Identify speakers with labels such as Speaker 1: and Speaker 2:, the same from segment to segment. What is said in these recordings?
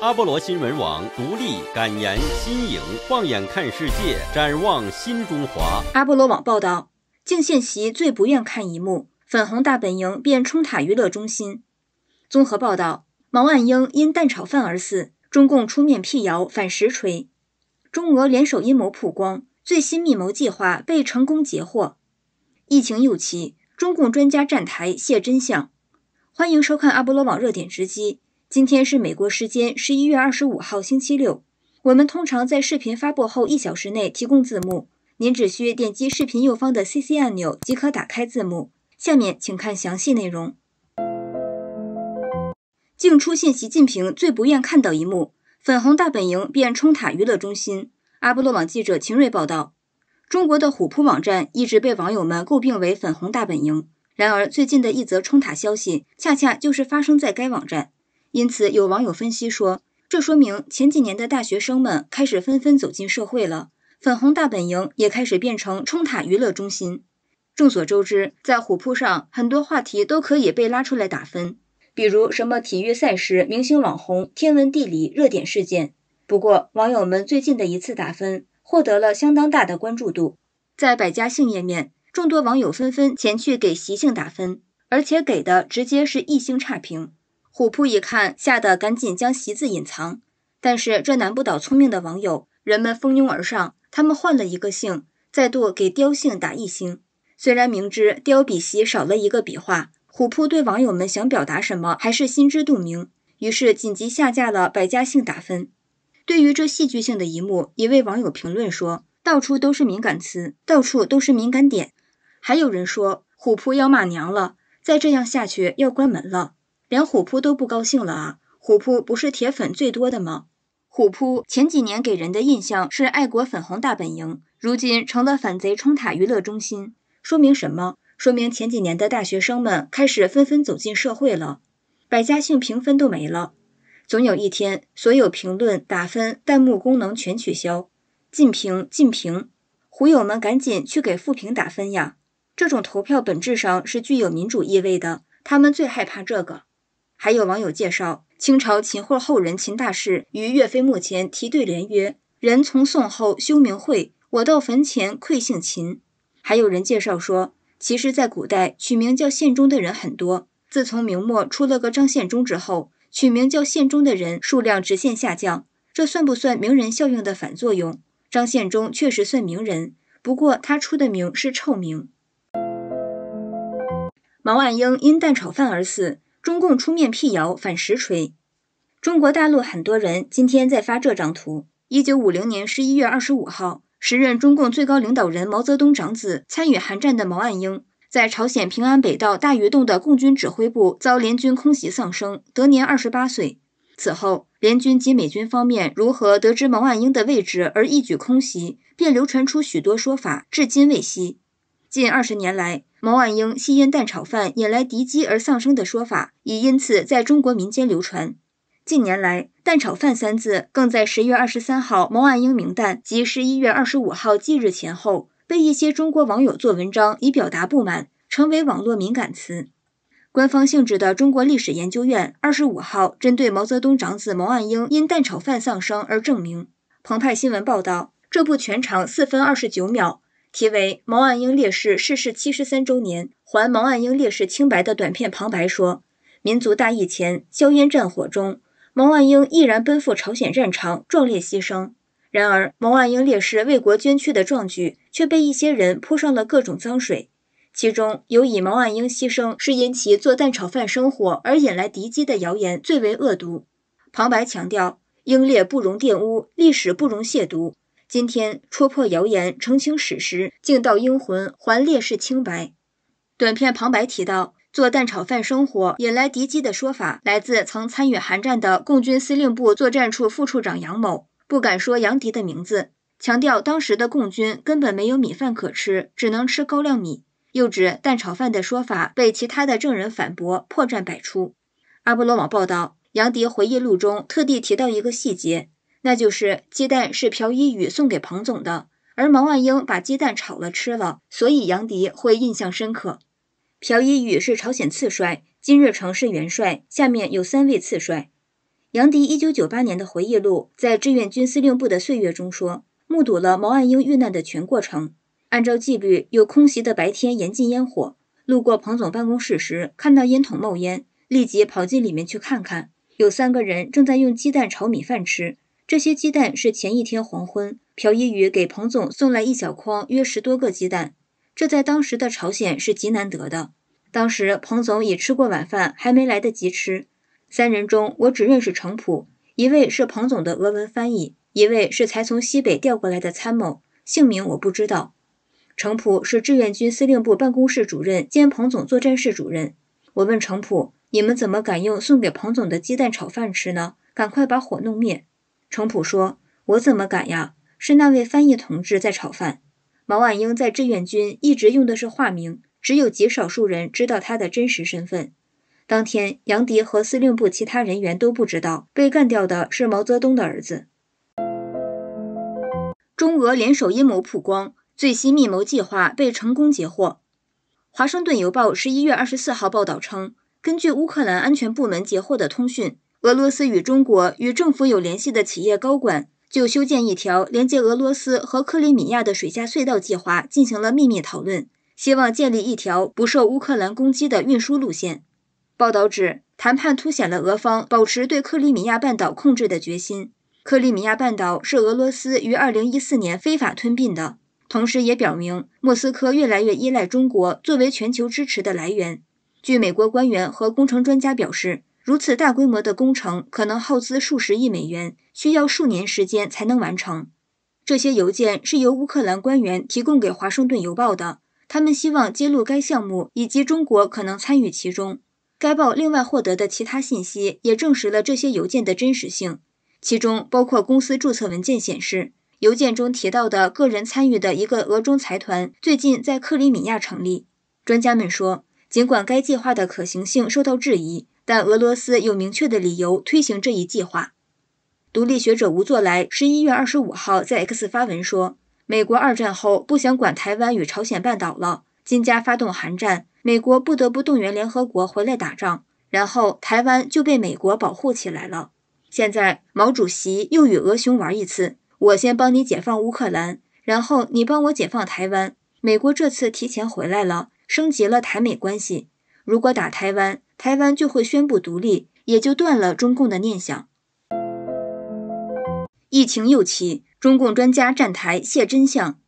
Speaker 1: 阿波罗新闻网独立、敢言、新颖，放眼看世界，展望新中华。阿波罗网报道：敬献席最不愿看一幕，粉红大本营变冲塔娱乐中心。综合报道：毛岸英因蛋炒饭而死，中共出面辟谣反实锤。中俄联手阴谋曝光，最新密谋计划被成功截获。疫情又起，中共专家站台泄真相。欢迎收看阿波罗网热点直击。今天是美国时间十一月二十五号星期六。我们通常在视频发布后一小时内提供字幕，您只需点击视频右方的 CC 按钮即可打开字幕。下面请看详细内容。竟出现习近平最不愿看到一幕，粉红大本营变冲塔娱乐中心。阿波罗网记者秦锐报道：中国的虎扑网站一直被网友们诟病为“粉红大本营”，然而最近的一则冲塔消息，恰恰就是发生在该网站。因此，有网友分析说，这说明前几年的大学生们开始纷纷走进社会了，粉红大本营也开始变成冲塔娱乐中心。众所周知，在虎扑上，很多话题都可以被拉出来打分，比如什么体育赛事、明星网红、天文地理、热点事件。不过，网友们最近的一次打分获得了相当大的关注度，在百家姓页面，众多网友纷纷前去给习姓打分，而且给的直接是一星差评。虎扑一看，吓得赶紧将“席”子隐藏。但是这难不倒聪明的网友，人们蜂拥而上，他们换了一个姓，再度给“刁”姓打一星。虽然明知“刁”比“席”少了一个笔画，虎扑对网友们想表达什么还是心知肚明，于是紧急下架了百家姓打分。对于这戏剧性的一幕，一位网友评论说：“到处都是敏感词，到处都是敏感点。”还有人说：“虎扑要骂娘了，再这样下去要关门了。”连虎扑都不高兴了啊！虎扑不是铁粉最多的吗？虎扑前几年给人的印象是爱国粉红大本营，如今成了反贼冲塔娱乐中心，说明什么？说明前几年的大学生们开始纷纷走进社会了。百家姓评分都没了，总有一天所有评论、打分、弹幕功能全取消。禁评禁评，虎友们赶紧去给富评打分呀！这种投票本质上是具有民主意味的，他们最害怕这个。还有网友介绍，清朝秦桧后人秦大士于岳飞墓前题对联曰：“人从宋后休明桧，我到坟前愧姓秦。”还有人介绍说，其实，在古代取名叫宪忠的人很多。自从明末出了个张献忠之后，取名叫宪忠的人数量直线下降。这算不算名人效应的反作用？张献忠确实算名人，不过他出的名是臭名。毛岸英因蛋炒饭而死。中共出面辟谣，反实锤。中国大陆很多人今天在发这张图：一九五零年十一月二十五号，时任中共最高领导人毛泽东长子、参与韩战的毛岸英，在朝鲜平安北道大榆洞的共军指挥部遭联军空袭丧生，得年二十八岁。此后，联军及美军方面如何得知毛岸英的位置而一举空袭，便流传出许多说法，至今未息。近二十年来。毛岸英吸烟蛋炒饭引来敌机而丧生的说法，已因此在中国民间流传。近年来，“蛋炒饭”三字更在十月二十三号毛岸英名旦及十一月二十五号忌日前后，被一些中国网友做文章，以表达不满，成为网络敏感词。官方性质的中国历史研究院二十五号针对毛泽东长子毛岸英因蛋炒饭丧生而证明。澎湃新闻报道，这部全长四分二十九秒。题为“毛岸英烈士逝世七十三周年，还毛岸英烈士清白”的短片旁白说：“民族大义前，硝烟战火中，毛岸英毅然奔赴朝鲜战场，壮烈牺牲。然而，毛岸英烈士为国捐躯的壮举却被一些人泼上了各种脏水，其中有以毛岸英牺牲是因其做蛋炒饭生火而引来敌机的谣言最为恶毒。”旁白强调：“英烈不容玷污，历史不容亵渎。”今天戳破谣言，澄清史实，敬悼英魂，还烈士清白。短片旁白提到做蛋炒饭生活引来敌机的说法，来自曾参与韩战的共军司令部作战处副处长杨某，不敢说杨迪的名字，强调当时的共军根本没有米饭可吃，只能吃高粱米。又指蛋炒饭的说法被其他的证人反驳，破绽百出。阿波罗网报道，杨迪回忆录中特地提到一个细节。那就是鸡蛋是朴一宇送给彭总的，而毛岸英把鸡蛋炒了吃了，所以杨迪会印象深刻。朴一宇是朝鲜次帅，金日成是元帅，下面有三位次帅。杨迪一九九八年的回忆录《在志愿军司令部的岁月》中说，目睹了毛岸英遇难的全过程。按照纪律，有空袭的白天严禁烟火。路过彭总办公室时，看到烟筒冒烟，立即跑进里面去看看，有三个人正在用鸡蛋炒米饭吃。这些鸡蛋是前一天黄昏，朴一宇给彭总送来一小筐，约十多个鸡蛋。这在当时的朝鲜是极难得的。当时彭总已吃过晚饭，还没来得及吃。三人中，我只认识程普，一位是彭总的俄文翻译，一位是才从西北调过来的参谋，姓名我不知道。程普是志愿军司令部办公室主任兼彭总作战室主任。我问程普：“你们怎么敢用送给彭总的鸡蛋炒饭吃呢？”赶快把火弄灭。程普说：“我怎么敢呀？是那位翻译同志在炒饭。”毛岸英在志愿军一直用的是化名，只有极少数人知道他的真实身份。当天，杨迪和司令部其他人员都不知道被干掉的是毛泽东的儿子。中俄联手阴谋曝光，最新密谋计划被成功截获。《华盛顿邮报》十一月二十四号报道称，根据乌克兰安全部门截获的通讯。俄罗斯与中国与政府有联系的企业高管就修建一条连接俄罗斯和克里米亚的水下隧道计划进行了秘密讨论，希望建立一条不受乌克兰攻击的运输路线。报道指，谈判凸显了俄方保持对克里米亚半岛控制的决心。克里米亚半岛是俄罗斯于2014年非法吞并的，同时也表明莫斯科越来越依赖中国作为全球支持的来源。据美国官员和工程专家表示。如此大规模的工程可能耗资数十亿美元，需要数年时间才能完成。这些邮件是由乌克兰官员提供给《华盛顿邮报》的，他们希望揭露该项目以及中国可能参与其中。该报另外获得的其他信息也证实了这些邮件的真实性，其中包括公司注册文件显示，邮件中提到的个人参与的一个俄中财团最近在克里米亚成立。专家们说，尽管该计划的可行性受到质疑。但俄罗斯有明确的理由推行这一计划。独立学者吴作来十一月二十五号在 X 发文说：“美国二战后不想管台湾与朝鲜半岛了，金家发动韩战，美国不得不动员联合国回来打仗，然后台湾就被美国保护起来了。现在毛主席又与俄熊玩一次，我先帮你解放乌克兰，然后你帮我解放台湾。美国这次提前回来了，升级了台美关系。如果打台湾。”台湾就会宣布独立，也就断了中共的念想。疫情又起，中共专家站台泄真相。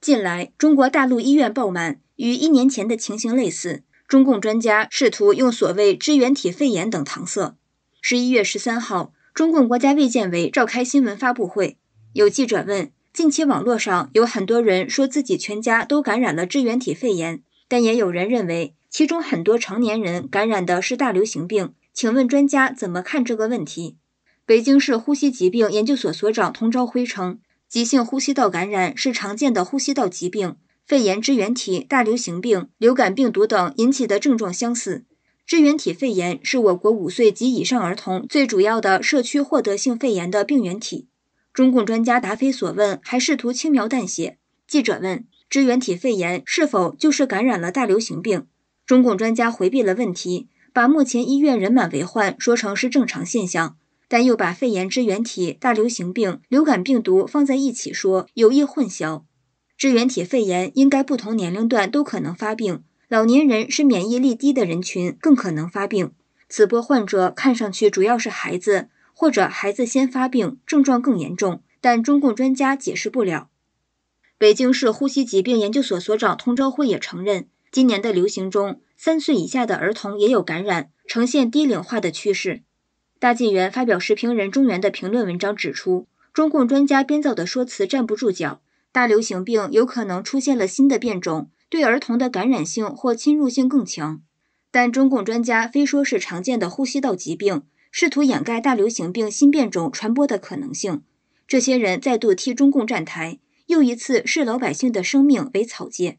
Speaker 1: 近来中国大陆医院爆满，与一年前的情形类似。中共专家试图用所谓支原体肺炎等搪塞。十一月十三号，中共国家卫健委召开新闻发布会，有记者问：近期网络上有很多人说自己全家都感染了支原体肺炎，但也有人认为。其中很多成年人感染的是大流行病，请问专家怎么看这个问题？北京市呼吸疾病研究所所长童朝晖称，急性呼吸道感染是常见的呼吸道疾病，肺炎支原体、大流行病、流感病毒等引起的症状相似。支原体肺炎是我国五岁及以上儿童最主要的社区获得性肺炎的病原体。中共专家答非所问，还试图轻描淡写。记者问：支原体肺炎是否就是感染了大流行病？中共专家回避了问题，把目前医院人满为患说成是正常现象，但又把肺炎支原体大流行病、流感病毒放在一起说，有意混淆。支原体肺炎应该不同年龄段都可能发病，老年人是免疫力低的人群更可能发病。此波患者看上去主要是孩子，或者孩子先发病，症状更严重，但中共专家解释不了。北京市呼吸疾病研究所所长通昭辉也承认。今年的流行中，三岁以下的儿童也有感染，呈现低龄化的趋势。大纪元发表《时评人》中原的评论文章指出，中共专家编造的说辞站不住脚。大流行病有可能出现了新的变种，对儿童的感染性或侵入性更强。但中共专家非说是常见的呼吸道疾病，试图掩盖大流行病新变种传播的可能性。这些人再度替中共站台，又一次视老百姓的生命为草芥。